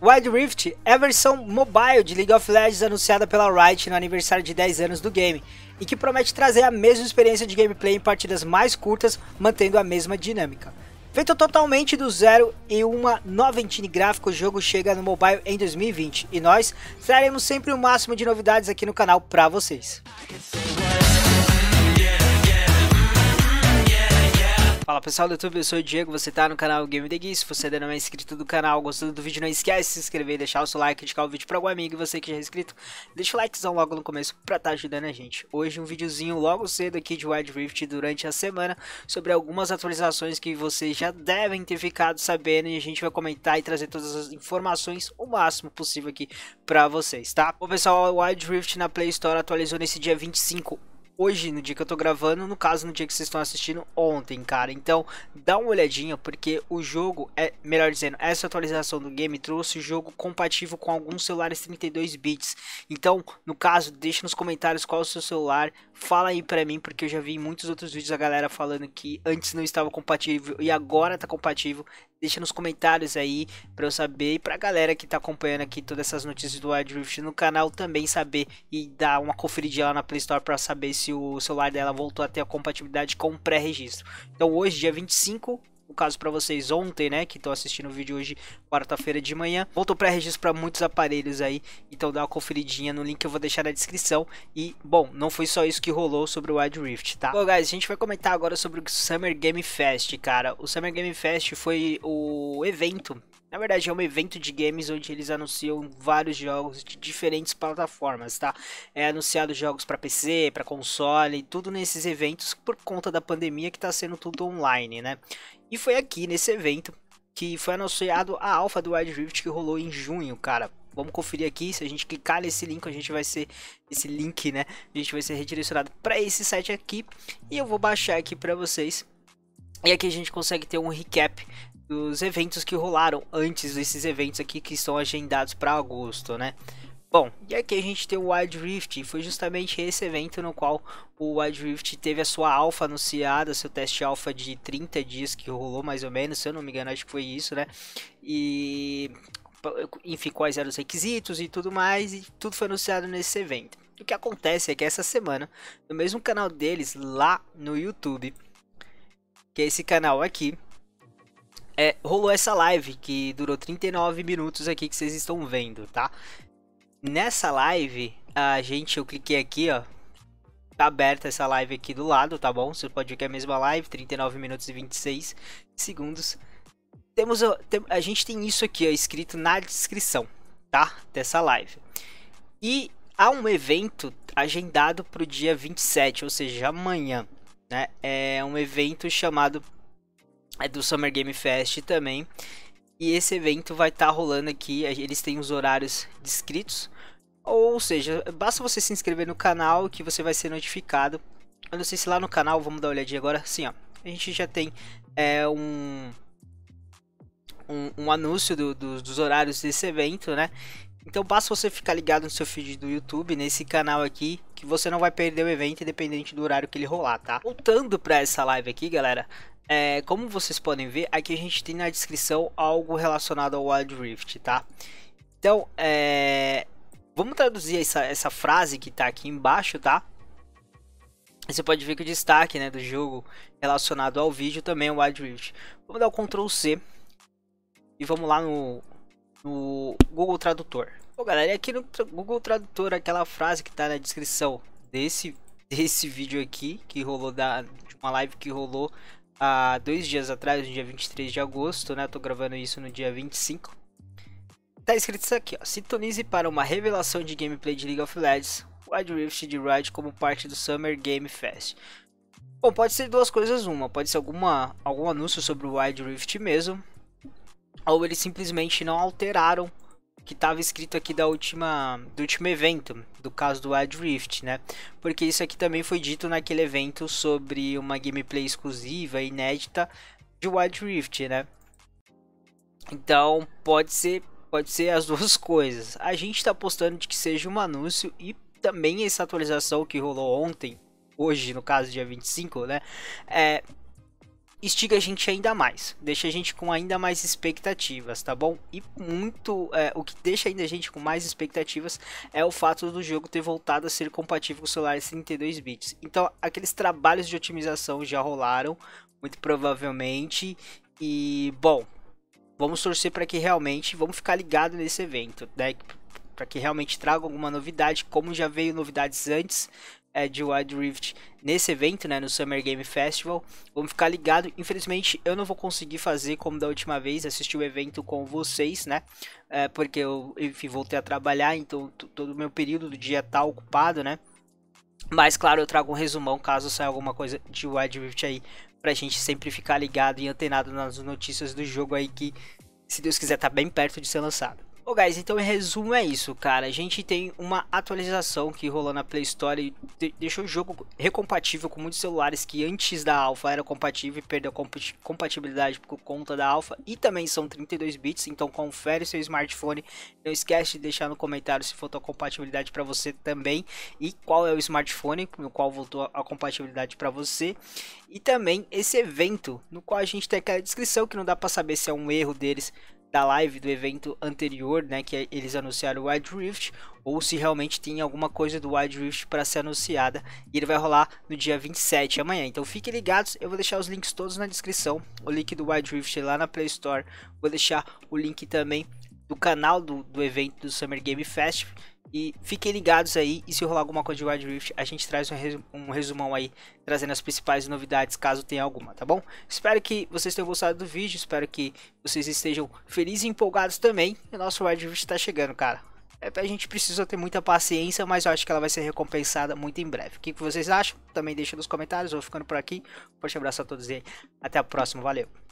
Wild Rift é a versão mobile de League of Legends anunciada pela Riot no aniversário de 10 anos do game, e que promete trazer a mesma experiência de gameplay em partidas mais curtas, mantendo a mesma dinâmica. Feito totalmente do zero e uma nova engine gráfica, o jogo chega no mobile em 2020 e nós traremos sempre o máximo de novidades aqui no canal para vocês. Fala pessoal do YouTube, eu sou o Diego, você tá no canal Game The Geek. Se você ainda não é inscrito do canal, gostou do vídeo, não esquece de se inscrever e deixar o seu like, indicar o vídeo pra algum amigo. E você que já é inscrito, deixa o likezão logo no começo pra tá ajudando a gente. Hoje um videozinho logo cedo aqui de Wild Rift durante a semana sobre algumas atualizações que vocês já devem ter ficado sabendo. E a gente vai comentar e trazer todas as informações o máximo possível aqui pra vocês, tá? Bom pessoal, o Wild Rift na Play Store atualizou nesse dia 25 hoje, no dia que eu tô gravando, no caso, no dia que vocês estão assistindo, ontem, cara. Então, dá uma olhadinha, porque o jogo, é melhor dizendo, essa atualização do game trouxe o jogo compatível com alguns celulares 32 bits. Então, no caso, deixa nos comentários qual é o seu celular, fala aí pra mim, porque eu já vi em muitos outros vídeos a galera falando que antes não estava compatível e agora tá compatível. Deixa nos comentários aí para eu saber e para a galera que está acompanhando aqui todas essas notícias do Wild Rift no canal também saber e dar uma conferidinha lá na Play Store para saber se o celular dela voltou a ter a compatibilidade com o pré-registro. Então hoje, dia 25, o caso para vocês ontem, né, que estão assistindo o vídeo hoje, quarta-feira de manhã. Voltou pré-registro para muitos aparelhos aí, então dá uma conferidinha no link que eu vou deixar na descrição. E, bom, não foi só isso que rolou sobre o Wide Rift, tá? Bom, guys, a gente vai comentar agora sobre o Summer Game Fest, cara. O Summer Game Fest foi o evento na verdade, é um evento de games onde eles anunciam vários jogos de diferentes plataformas, tá? É anunciado jogos para PC, para console, tudo nesses eventos por conta da pandemia que tá sendo tudo online, né? E foi aqui nesse evento que foi anunciado a alfa do Wild Rift que rolou em junho, cara. Vamos conferir aqui, se a gente clicar nesse link, a gente vai ser esse link, né? A gente vai ser redirecionado para esse site aqui e eu vou baixar aqui para vocês. E aqui a gente consegue ter um recap dos eventos que rolaram antes desses eventos aqui que estão agendados para agosto, né? Bom, e aqui a gente tem o Wild Rift, foi justamente esse evento no qual o Wild Rift teve a sua alfa anunciada, seu teste alfa de 30 dias que rolou mais ou menos, se eu não me engano, acho que foi isso, né? E enfim, quais eram os requisitos e tudo mais, e tudo foi anunciado nesse evento. O que acontece é que essa semana, no mesmo canal deles lá no YouTube, que é esse canal aqui, é, rolou essa live que durou 39 minutos aqui que vocês estão vendo, tá? Nessa live, a gente, eu cliquei aqui, ó. Tá aberta essa live aqui do lado, tá bom? Você pode ver que é a mesma live, 39 minutos e 26 segundos. Temos, a gente tem isso aqui, ó, escrito na descrição, tá? Dessa live. E há um evento agendado para o dia 27, ou seja, amanhã. Né? É um evento chamado é do Summer Game Fest também. E esse evento vai estar tá rolando aqui, eles têm os horários descritos. Ou seja, basta você se inscrever no canal que você vai ser notificado. Eu não sei se lá no canal, vamos dar uma olhadinha agora. Sim, ó, a gente já tem é, um, um, um, anúncio do, do, dos horários desse evento, né? Então basta você ficar ligado no seu feed do YouTube, nesse canal aqui, que você não vai perder o evento, independente do horário que ele rolar, tá? Voltando para essa live aqui, galera, é, como vocês podem ver, aqui a gente tem na descrição algo relacionado ao Wild Rift, tá? Então, é... vamos traduzir essa, essa frase que está aqui embaixo, tá? Você pode ver que o destaque né, do jogo relacionado ao vídeo também é o Wild Rift. Vamos dar o Ctrl C e vamos lá no, no Google Tradutor. Bom, galera, aqui no Google Tradutor, aquela frase que está na descrição desse, desse vídeo aqui, que rolou da, de uma live que rolou há dois dias atrás, no dia 23 de agosto, né? Tô gravando isso no dia 25. Tá escrito isso aqui, ó. Sintonize para uma revelação de gameplay de League of Legends, Wild Rift de Riot como parte do Summer Game Fest. Bom, pode ser duas coisas uma, pode ser alguma, algum anúncio sobre o Wild Rift mesmo, ou eles simplesmente não alteraram que estava escrito aqui da última, do último evento, do caso do Wild Rift, né? Porque isso aqui também foi dito naquele evento sobre uma gameplay exclusiva, inédita de Wild Rift, né? Então pode ser, pode ser as duas coisas. A gente está apostando de que seja um anúncio e também essa atualização que rolou ontem, hoje no caso dia 25, né? É, instiga a gente ainda mais, deixa a gente com ainda mais expectativas, tá bom? E muito é, o que deixa ainda a gente com mais expectativas é o fato do jogo ter voltado a ser compatível com celulares 32 bits. Então, aqueles trabalhos de otimização já rolaram, muito provavelmente. E bom, vamos torcer para que realmente, vamos ficar ligado nesse evento, né? Para que realmente traga alguma novidade, como já veio novidades antes, é, de Wild Rift nesse evento, né, no Summer Game Festival. Vamos ficar ligado. Infelizmente, eu não vou conseguir fazer como da última vez, assistir o evento com vocês, né? É, porque eu, enfim, voltei a trabalhar, então todo o meu período do dia tá ocupado, né? Mas claro, eu trago um resumão caso saia alguma coisa de Wild Rift aí pra gente sempre ficar ligado e antenado nas notícias do jogo aí que, se Deus quiser, tá bem perto de ser lançado. Bom, guys, então em resumo é isso, cara. A gente tem uma atualização que rolou na Play Store e de deixou o jogo recompatível com muitos celulares que antes da Alpha era compatível e perdeu compatibilidade por conta da Alpha. E também são 32 bits, então confere seu smartphone. Não esquece de deixar no comentário se faltou compatibilidade para você também e qual é o smartphone no qual voltou a compatibilidade para você. E também esse evento no qual a gente tem aquela descrição que não dá para saber se é um erro deles da live do evento anterior, né, que é eles anunciaram o Wild Rift, ou se realmente tem alguma coisa do Wild Rift para ser anunciada, e ele vai rolar no dia 27 amanhã. Então fiquem ligados, eu vou deixar os links todos na descrição, o link do Wild Rift lá na Play Store, vou deixar o link também do canal do, do evento do Summer Game Fest e fiquem ligados aí, e se rolar alguma coisa de Wild Rift, a gente traz um resumão aí, trazendo as principais novidades, caso tenha alguma, tá bom? Espero que vocês tenham gostado do vídeo, espero que vocês estejam felizes e empolgados também. E o nosso Wild Rift tá chegando, cara. É, a gente precisa ter muita paciência, mas eu acho que ela vai ser recompensada muito em breve. O que, que vocês acham? Também deixa nos comentários, vou ficando por aqui. Um forte abraço a todos e até a próxima, valeu!